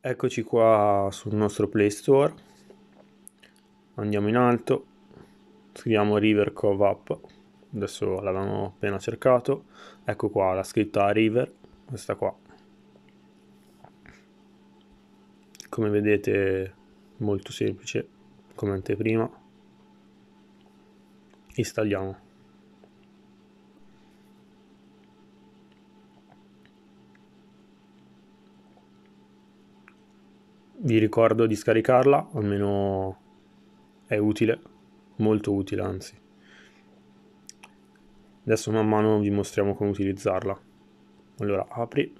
Eccoci qua sul nostro Play Store. Andiamo in alto, scriviamo River Cove App. Adesso l'avevamo appena cercato. Ecco qua la scritta River, questa qua. Come vedete molto semplice come anteprima. Installiamo. vi ricordo di scaricarla, almeno è utile, molto utile anzi. Adesso man mano vi mostriamo come utilizzarla. Allora, apri.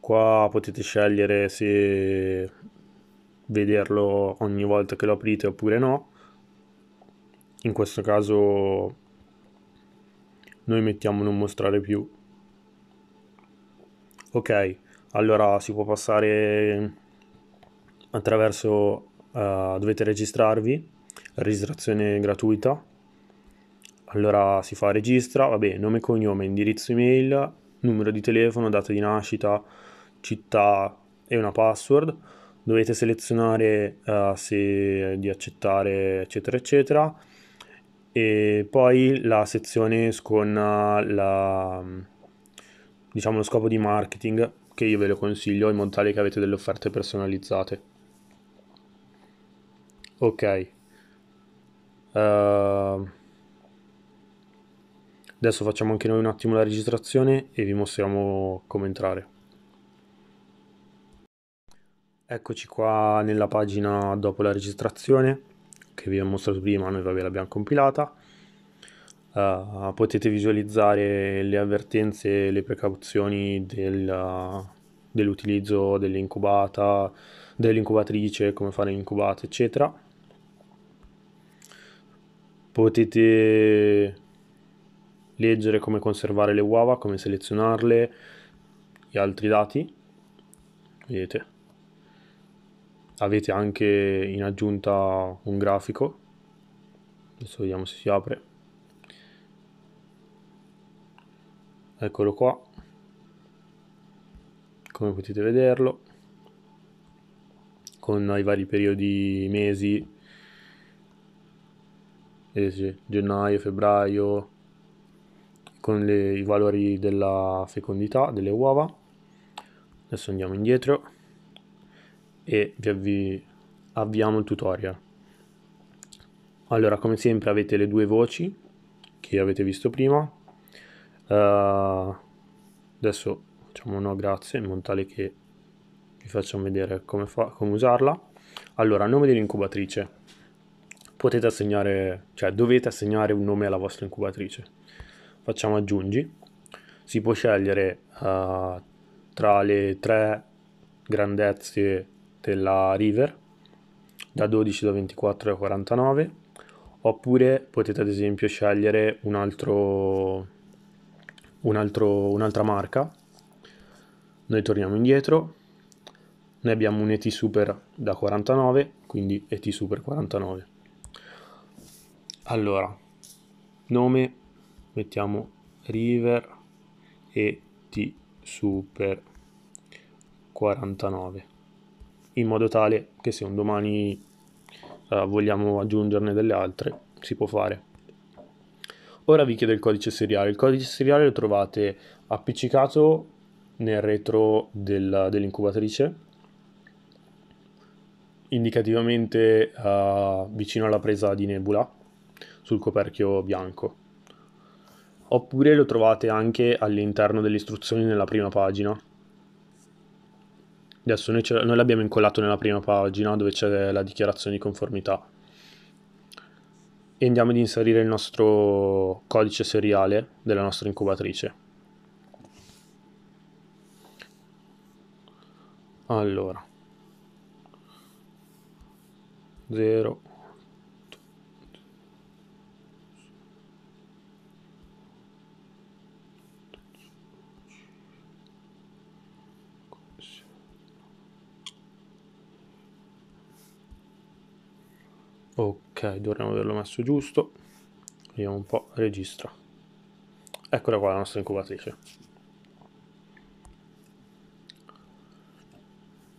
Qua potete scegliere se vederlo ogni volta che lo aprite oppure no. In questo caso noi mettiamo non mostrare più ok allora si può passare attraverso uh, dovete registrarvi registrazione gratuita allora si fa registra vabbè nome cognome indirizzo email numero di telefono data di nascita città e una password dovete selezionare uh, se di accettare eccetera eccetera e poi la sezione con uh, la, mm, diciamo, lo scopo di marketing che io ve lo consiglio in modo tale che avete delle offerte personalizzate. Ok. Uh, adesso facciamo anche noi un attimo la registrazione e vi mostriamo come entrare. Eccoci qua nella pagina dopo la registrazione che vi ho mostrato prima, noi ve l'abbiamo compilata. Uh, potete visualizzare le avvertenze e le precauzioni del, uh, dell'utilizzo dell'incubata, dell'incubatrice, come fare l'incubata, eccetera. Potete leggere come conservare le uova, come selezionarle, e altri dati. Vedete avete anche in aggiunta un grafico adesso vediamo se si apre eccolo qua come potete vederlo con i vari periodi mesi eh, gennaio febbraio con le, i valori della fecondità delle uova adesso andiamo indietro e vi avvi- avviamo il tutorial. Allora, come sempre avete le due voci che avete visto prima. Uh, adesso facciamo no grazie in modo tale che vi facciamo vedere come, fa- come usarla. Allora, nome dell'incubatrice. Potete assegnare, cioè dovete assegnare un nome alla vostra incubatrice. Facciamo aggiungi. Si può scegliere uh, tra le tre grandezze della River da 12 da 24 a 49 oppure potete ad esempio scegliere un altro, un altro, un'altra marca noi torniamo indietro noi abbiamo un ET Super da 49 quindi ET Super 49 allora nome mettiamo River ET Super 49 in modo tale che se un domani eh, vogliamo aggiungerne delle altre si può fare. Ora vi chiedo il codice seriale. Il codice seriale lo trovate appiccicato nel retro del, dell'incubatrice, indicativamente uh, vicino alla presa di nebula sul coperchio bianco. Oppure lo trovate anche all'interno delle istruzioni nella prima pagina, Adesso noi, ce, noi l'abbiamo incollato nella prima pagina dove c'è la dichiarazione di conformità. E andiamo ad inserire il nostro codice seriale della nostra incubatrice. Allora. 0 ok dovremmo averlo messo giusto vediamo un po' registra eccola qua la nostra incubatrice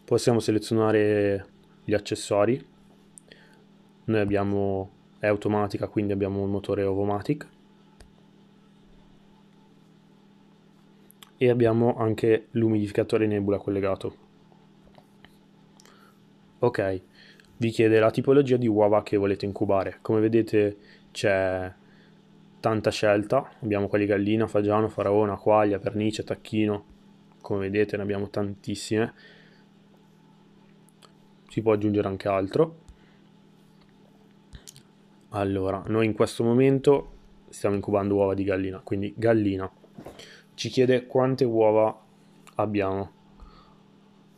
possiamo selezionare gli accessori noi abbiamo è automatica quindi abbiamo un motore Ovomatic e abbiamo anche l'umidificatore nebula collegato ok vi chiede la tipologia di uova che volete incubare. Come vedete c'è tanta scelta, abbiamo quelli gallina, fagiano, faraona, quaglia, pernice, tacchino, come vedete ne abbiamo tantissime. Si può aggiungere anche altro. Allora, noi in questo momento stiamo incubando uova di gallina, quindi gallina. Ci chiede quante uova abbiamo.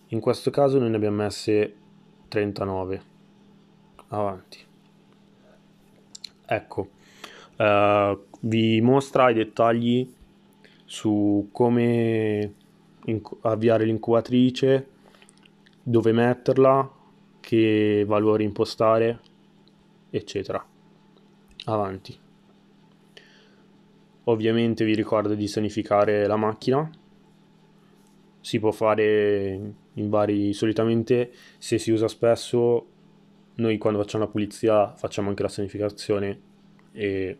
In questo caso noi ne abbiamo messe 39 avanti ecco eh, vi mostra i dettagli su come avviare l'incubatrice dove metterla che valori impostare eccetera avanti ovviamente vi ricordo di sanificare la macchina si può fare in vari solitamente se si usa spesso noi quando facciamo la pulizia facciamo anche la sanificazione e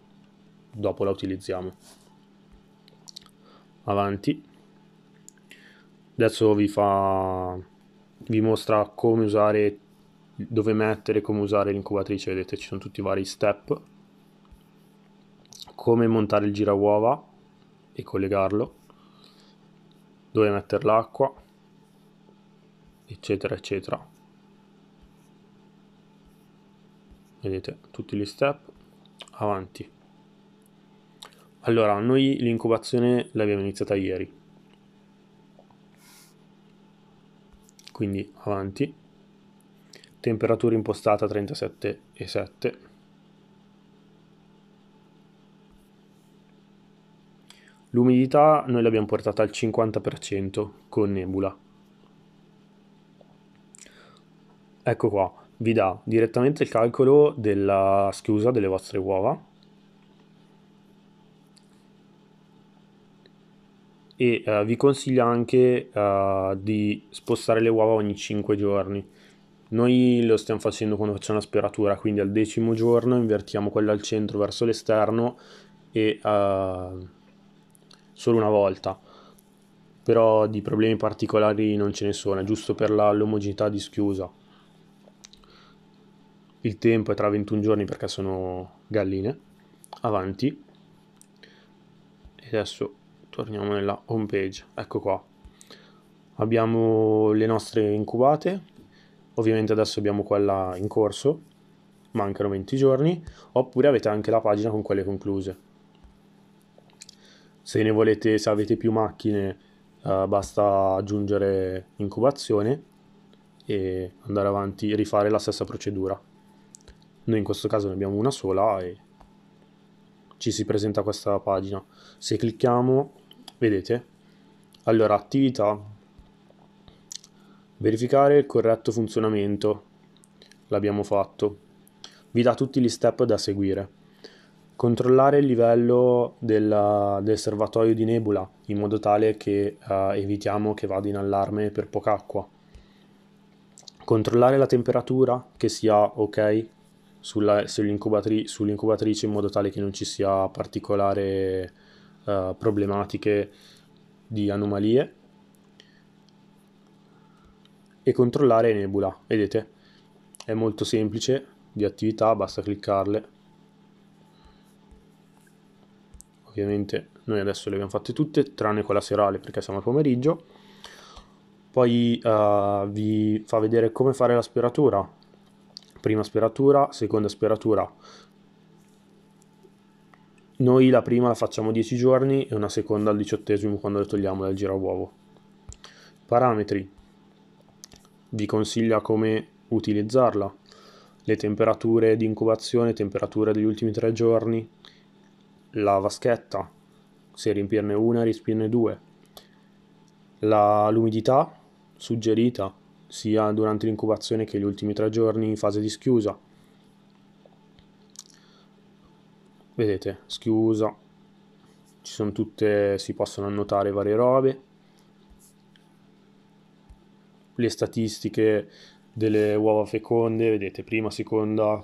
dopo la utilizziamo avanti adesso vi fa vi mostra come usare dove mettere come usare l'incubatrice vedete ci sono tutti i vari step come montare il gira uova e collegarlo dove mettere l'acqua eccetera eccetera vedete tutti gli step avanti allora noi l'incubazione l'abbiamo iniziata ieri quindi avanti temperatura impostata 37,7 l'umidità noi l'abbiamo portata al 50% con nebula ecco qua, vi dà direttamente il calcolo della schiusa delle vostre uova e uh, vi consiglia anche uh, di spostare le uova ogni 5 giorni. Noi lo stiamo facendo quando facciamo la speratura, quindi al decimo giorno invertiamo quella al centro verso l'esterno e uh, solo una volta. Però di problemi particolari non ce ne sono, è giusto per l'omogeneità di schiusa il tempo è tra 21 giorni perché sono galline, avanti. E adesso torniamo nella home page, ecco qua. Abbiamo le nostre incubate, ovviamente adesso abbiamo quella in corso, mancano 20 giorni, oppure avete anche la pagina con quelle concluse. Se ne volete, se avete più macchine, eh, basta aggiungere incubazione e andare avanti, rifare la stessa procedura. Noi in questo caso ne abbiamo una sola e ci si presenta questa pagina. Se clicchiamo, vedete, allora attività, verificare il corretto funzionamento, l'abbiamo fatto. Vi dà tutti gli step da seguire. Controllare il livello della, del serbatoio di nebula in modo tale che eh, evitiamo che vada in allarme per poca acqua. Controllare la temperatura che sia ok sulla, sull'incubatri, sull'incubatrice in modo tale che non ci sia particolari uh, eh, problematiche di anomalie e controllare Nebula, vedete? È molto semplice di attività, basta cliccarle. Ovviamente noi adesso le abbiamo fatte tutte, tranne quella serale perché siamo al pomeriggio. Poi uh, vi fa vedere come fare la speratura, prima speratura, seconda speratura. Noi la prima la facciamo 10 giorni e una seconda al diciottesimo quando le togliamo dal giro a uovo. Parametri. Vi consiglia come utilizzarla. Le temperature di incubazione, temperature degli ultimi tre giorni, la vaschetta, se riempirne una, riempirne due, l'umidità suggerita, sia durante l'incubazione che gli ultimi tre giorni in fase di schiusa. Vedete, schiusa, ci sono tutte, si possono annotare varie robe, le statistiche delle uova feconde, vedete, prima, seconda,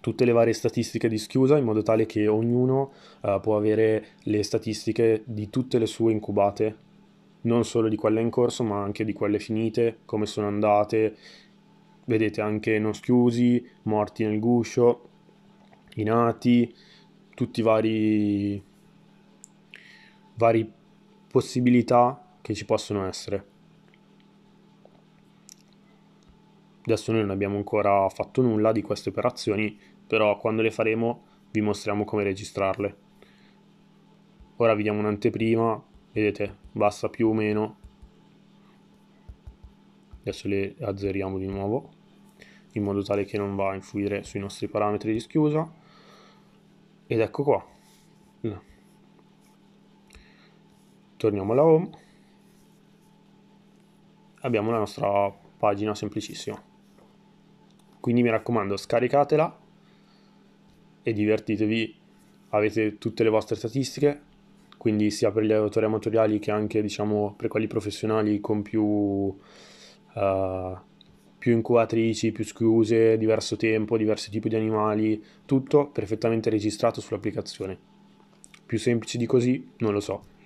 tutte le varie statistiche di schiusa in modo tale che ognuno uh, può avere le statistiche di tutte le sue incubate non solo di quelle in corso ma anche di quelle finite, come sono andate, vedete anche non schiusi, morti nel guscio, i nati, tutti i vari, vari possibilità che ci possono essere. Adesso noi non abbiamo ancora fatto nulla di queste operazioni, però quando le faremo vi mostriamo come registrarle. Ora vi diamo un'anteprima, vedete, bassa più o meno adesso le azzeriamo di nuovo in modo tale che non va a influire sui nostri parametri di schiusa ed ecco qua torniamo alla home abbiamo la nostra pagina semplicissima quindi mi raccomando scaricatela e divertitevi avete tutte le vostre statistiche quindi sia per gli autori amatoriali che anche diciamo, per quelli professionali con più, uh, più incubatrici, più schiuse, diverso tempo, diversi tipi di animali, tutto perfettamente registrato sull'applicazione. Più semplice di così non lo so.